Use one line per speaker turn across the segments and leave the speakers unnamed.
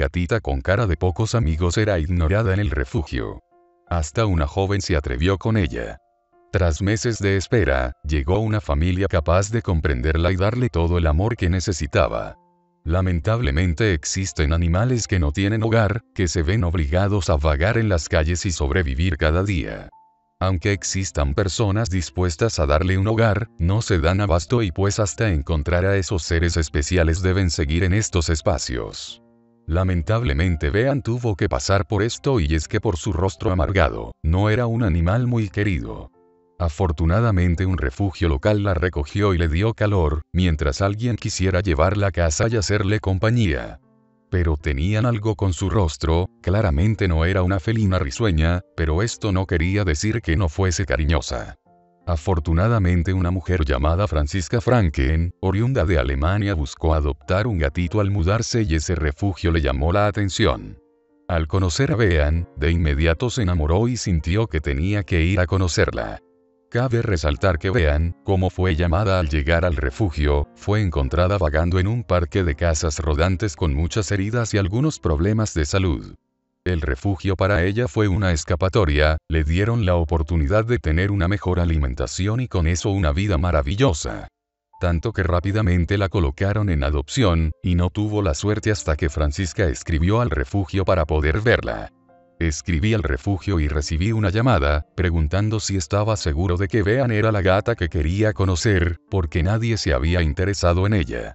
gatita con cara de pocos amigos era ignorada en el refugio. Hasta una joven se atrevió con ella. Tras meses de espera, llegó una familia capaz de comprenderla y darle todo el amor que necesitaba. Lamentablemente existen animales que no tienen hogar, que se ven obligados a vagar en las calles y sobrevivir cada día. Aunque existan personas dispuestas a darle un hogar, no se dan abasto y pues hasta encontrar a esos seres especiales deben seguir en estos espacios. Lamentablemente vean tuvo que pasar por esto y es que por su rostro amargado, no era un animal muy querido. Afortunadamente un refugio local la recogió y le dio calor, mientras alguien quisiera llevarla a casa y hacerle compañía. Pero tenían algo con su rostro, claramente no era una felina risueña, pero esto no quería decir que no fuese cariñosa. Afortunadamente una mujer llamada Francisca Franken, oriunda de Alemania, buscó adoptar un gatito al mudarse y ese refugio le llamó la atención. Al conocer a Bean, de inmediato se enamoró y sintió que tenía que ir a conocerla. Cabe resaltar que Bean, como fue llamada al llegar al refugio, fue encontrada vagando en un parque de casas rodantes con muchas heridas y algunos problemas de salud. El refugio para ella fue una escapatoria, le dieron la oportunidad de tener una mejor alimentación y con eso una vida maravillosa. Tanto que rápidamente la colocaron en adopción, y no tuvo la suerte hasta que Francisca escribió al refugio para poder verla. Escribí al refugio y recibí una llamada, preguntando si estaba seguro de que Vean era la gata que quería conocer, porque nadie se había interesado en ella.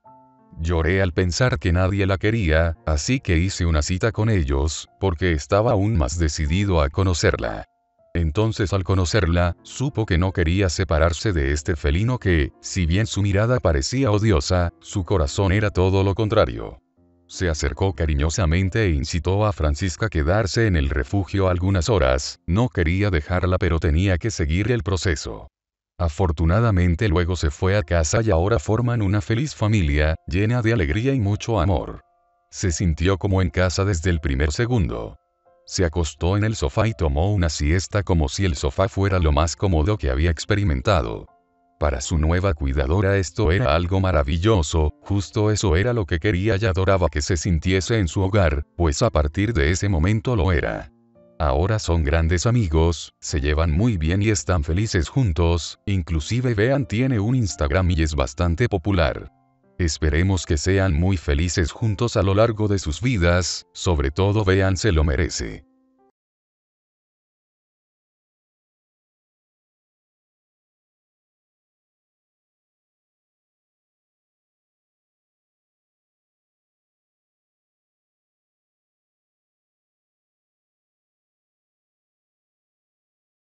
Lloré al pensar que nadie la quería, así que hice una cita con ellos, porque estaba aún más decidido a conocerla. Entonces al conocerla, supo que no quería separarse de este felino que, si bien su mirada parecía odiosa, su corazón era todo lo contrario. Se acercó cariñosamente e incitó a Francisca a quedarse en el refugio algunas horas, no quería dejarla pero tenía que seguir el proceso. Afortunadamente luego se fue a casa y ahora forman una feliz familia, llena de alegría y mucho amor. Se sintió como en casa desde el primer segundo. Se acostó en el sofá y tomó una siesta como si el sofá fuera lo más cómodo que había experimentado. Para su nueva cuidadora esto era algo maravilloso, justo eso era lo que quería y adoraba que se sintiese en su hogar, pues a partir de ese momento lo era. Ahora son grandes amigos, se llevan muy bien y están felices juntos, inclusive Vean tiene un Instagram y es bastante popular. Esperemos que sean muy felices juntos a lo largo de sus vidas, sobre todo Vean se lo merece.